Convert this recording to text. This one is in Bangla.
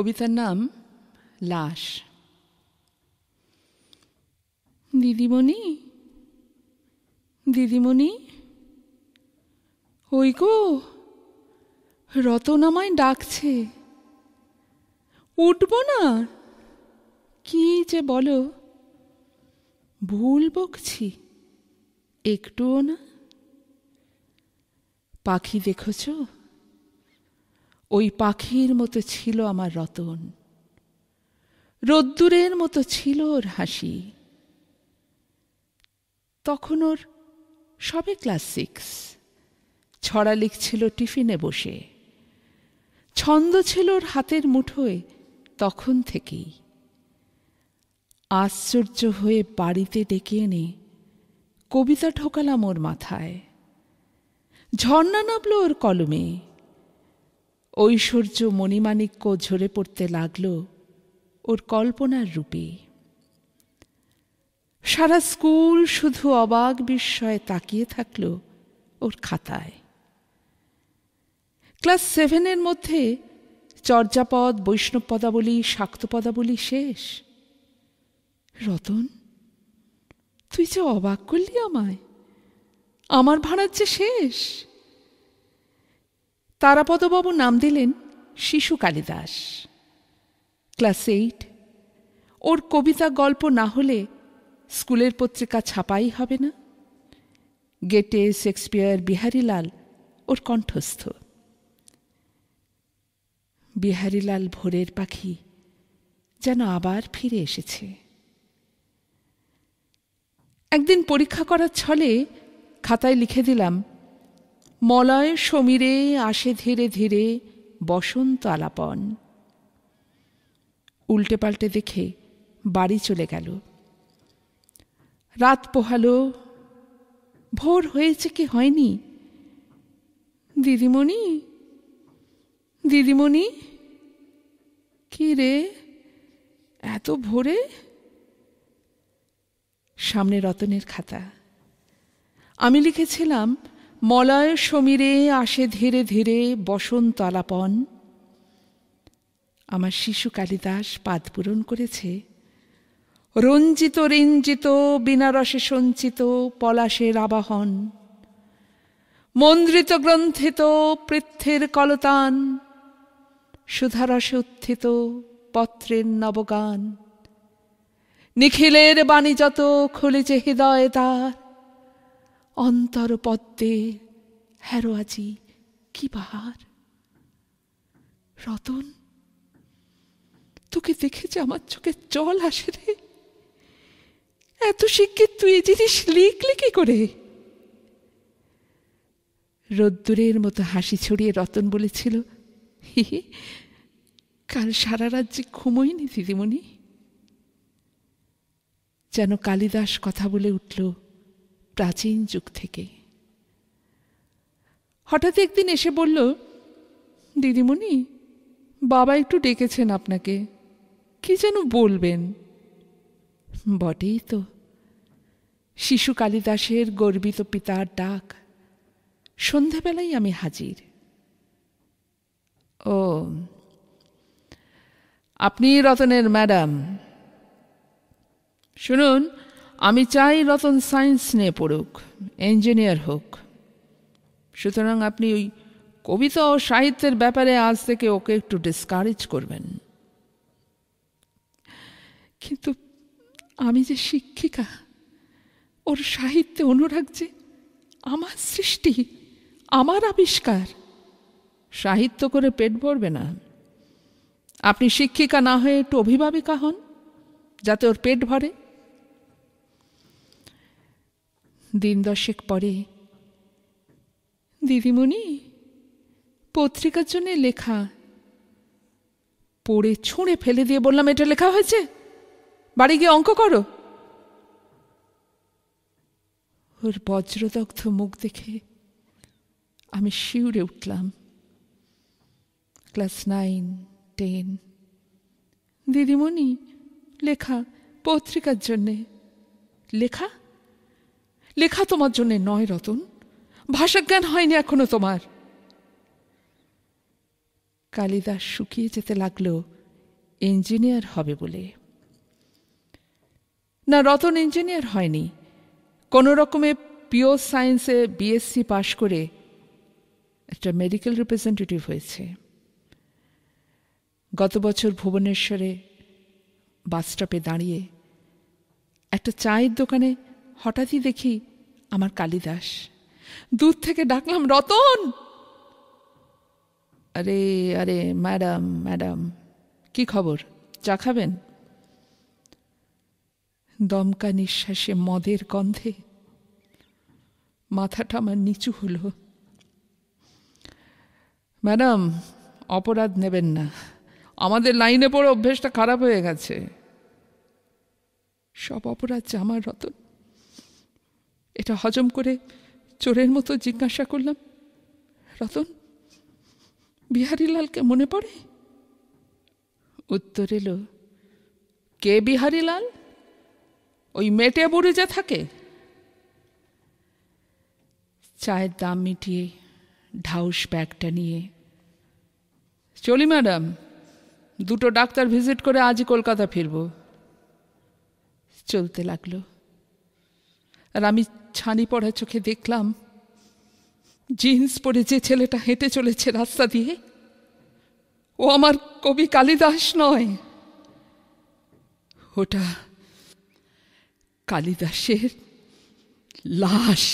কবিতার নাম লাশ দিদিমণি দিদিমণি ওই গো রতন আমায় ডাকছে উঠব না কি যে বলো ভুল বকছি একটুও না পাখি দেখেছো ওই পাখির মতো ছিল আমার রতন রোদ্দুরের মতো ছিল ওর হাসি তখন ওর সবে ক্লাস সিক্স ছড়া লিখছিল টিফিনে বসে ছন্দ ছিল ওর হাতের মুঠোয় তখন থেকেই আশ্চর্য হয়ে বাড়িতে ডেকে এনে কবিতা ঠোকালাম ওর মাথায় ঝর্ণা নামল ওর কলমে ঐশ্বর্য মণিমাণিক্য ঝরে পড়তে লাগল ওর কল্পনার রূপে সারা স্কুল শুধু অবাক বিস্ময়ে তাকিয়ে থাকল ওর খাতায় ক্লাস সেভেনের মধ্যে চর্যাপদ বৈষ্ণব পদাবলী শাক্ত পদাবলী শেষ রতন তুই যে অবাক করলি আমায় আমার ভাড়ার যে শেষ তারাপদবাবু নাম দিলেন শিশু কালিদাস ক্লাস এইট ওর কবিতা গল্প না হলে স্কুলের পত্রিকা ছাপাই হবে না গেটে শেক্সপিয়ার বিহারীলাল ওর কণ্ঠস্থ বিহারীলাল ভোরের পাখি যেন আবার ফিরে এসেছে একদিন পরীক্ষা করার ছলে খাতায় লিখে দিলাম মলয় সমীরে আসে ধীরে ধীরে বসন্ত আলাপন উল্টে পাল্টে দেখে বাড়ি চলে গেল রাত পোহালো ভোর হয়েছে কি হয়নি দিদিমণি দিদিমণি কি রে এত ভোরে সামনে রতনের খাতা আমি লিখেছিলাম মলয় সমীরে আসে ধীরে ধীরে বসন্ত আলাপন আমার শিশু কালিদাস পাদ পূরণ করেছে রঞ্জিত রঞ্জিত বিনারসে সঞ্চিত পলাশের আবাহন মন্দ্রিত গ্রন্থিত পৃথ্বের কলতান সুধারসে উত্থিত পত্রের নবগান নিখিলের বাণী যত খুলেছে হৃদয় তার অন্তর পদ্মে হ্যারো আজি কি বাহার রতন তোকে দেখেছি আমার চোখে জল আসে রে এত শিক্ষিত তুই এ জিনিস লিখলি কি করে রোদ্দুরের মতো হাসি ছড়িয়ে রতন বলেছিল কাল সারা রাজ্যে ঘুমোইনি দিদিমণি যেন কালিদাস কথা বলে উঠল প্রাচীন যুগ থেকে হঠাৎ একদিন এসে বলল দিদিমণি বাবা একটু ডেকেছেন আপনাকে কি যেন বলবেন বটেই তো শিশু কালিদাসের গর্বিত পিতার ডাক সন্ধ্যাবেলায় আমি হাজির ও আপনি রতনের ম্যাডাম শুনুন আমি চাই রতন সায়েন্স নিয়ে পড়ুক ইঞ্জিনিয়ার হোক সুতরাং আপনি ওই কবিতা ও সাহিত্যের ব্যাপারে আজ থেকে ওকে একটু ডিসকারেজ করবেন কিন্তু আমি যে শিক্ষিকা ওর সাহিত্যে অনুরাগ যে আমার সৃষ্টি আমার আবিষ্কার সাহিত্য করে পেট ভরবে না আপনি শিক্ষিকা না হয়ে একটু অভিভাবিকা হন যাতে ওর পেট ভরে দিন দশেক পরে দিদিমণি পত্রিকার জন্যে লেখা পড়ে ছুঁড়ে ফেলে দিয়ে বললাম এটা লেখা হয়েছে বাড়ি গিয়ে অঙ্ক করো ওর বজ্রদগ্ধ মুখ দেখে আমি শিউরে উঠলাম ক্লাস নাইন টেন দিদিমণি লেখা পত্রিকার জন্যে লেখা লেখা তোমার জন্যে নয় রতন ভাষাজ্ঞান হয়নি এখনো তোমার কালিদাস শুকিয়ে যেতে লাগল ইঞ্জিনিয়ার হবে বলে না রতন ইঞ্জিনিয়ার হয়নি কোনো রকমে পিওর সায়েন্সে বিএসসি পাশ করে একটা মেডিকেল রিপ্রেজেন্টেটিভ হয়েছে গত বছর ভুবনেশ্বরে বাসস্টপে দাঁড়িয়ে একটা চায়ের দোকানে হঠাৎই দেখি আমার কালিদাস দূর থেকে ডাকলাম রতন আরে আরে ম্যাডাম ম্যাডাম কি খবর চা খাবেন দমকা নিঃশ্বাসে মদের গন্ধে মাথাটা আমার নিচু হলো ম্যাডাম অপরাধ নেবেন না আমাদের লাইনে পড়ে অভ্যেসটা খারাপ হয়ে গেছে সব অপরাধ আমার রতন এটা হজম করে চোরের মতো জিজ্ঞাসা করলাম রতন বিহারীলালকে মনে পড়ে উত্তর এলো কে বিহারীলাল ওই মেটে বুড়ি যা থাকে চায়ের দাম মিটিয়ে ঢাউস ব্যাগটা নিয়ে চলি ম্যাডাম দুটো ডাক্তার ভিজিট করে আজই কলকাতা ফিরব চলতে লাগলো আর আমি ছানি পড়া চোখে দেখলাম জিন্স পরে যে ছেলেটা হেঁটে চলেছে রাস্তা দিয়ে ও আমার কবি কালিদাস নয় ওটা কালিদাসের লাশ